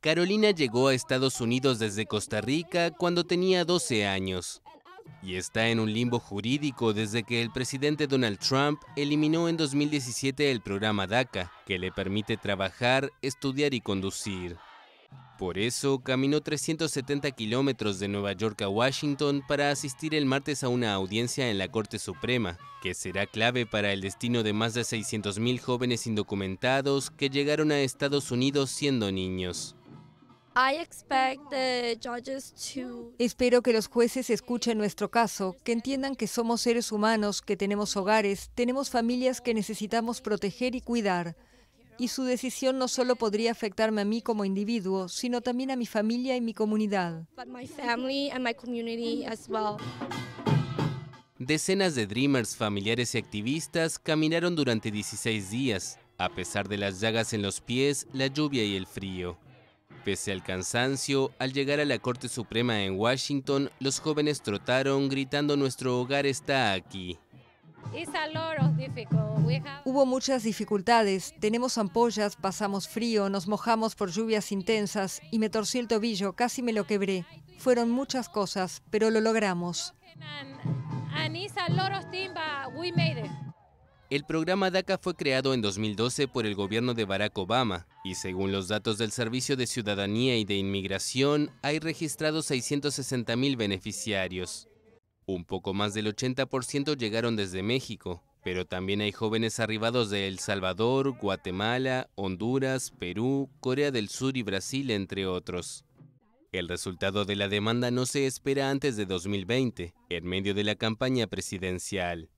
Carolina llegó a Estados Unidos desde Costa Rica cuando tenía 12 años y está en un limbo jurídico desde que el presidente Donald Trump eliminó en 2017 el programa DACA, que le permite trabajar, estudiar y conducir. Por eso, caminó 370 kilómetros de Nueva York a Washington para asistir el martes a una audiencia en la Corte Suprema, que será clave para el destino de más de 600.000 jóvenes indocumentados que llegaron a Estados Unidos siendo niños. Espero que los jueces escuchen nuestro caso, que entiendan que somos seres humanos, que tenemos hogares, tenemos familias que necesitamos proteger y cuidar y su decisión no solo podría afectarme a mí como individuo, sino también a mi familia y mi comunidad. Decenas de Dreamers, familiares y activistas caminaron durante 16 días, a pesar de las llagas en los pies, la lluvia y el frío. Pese al cansancio, al llegar a la Corte Suprema en Washington, los jóvenes trotaron gritando Nuestro hogar está aquí. Hubo muchas dificultades, tenemos ampollas, pasamos frío, nos mojamos por lluvias intensas y me torcí el tobillo, casi me lo quebré. Fueron muchas cosas, pero lo logramos. El programa DACA fue creado en 2012 por el gobierno de Barack Obama y según los datos del Servicio de Ciudadanía y de Inmigración hay registrados 660.000 beneficiarios. Un poco más del 80% llegaron desde México, pero también hay jóvenes arribados de El Salvador, Guatemala, Honduras, Perú, Corea del Sur y Brasil, entre otros. El resultado de la demanda no se espera antes de 2020, en medio de la campaña presidencial.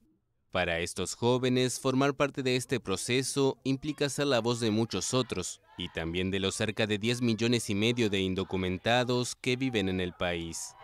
Para estos jóvenes, formar parte de este proceso implica ser la voz de muchos otros, y también de los cerca de 10 millones y medio de indocumentados que viven en el país.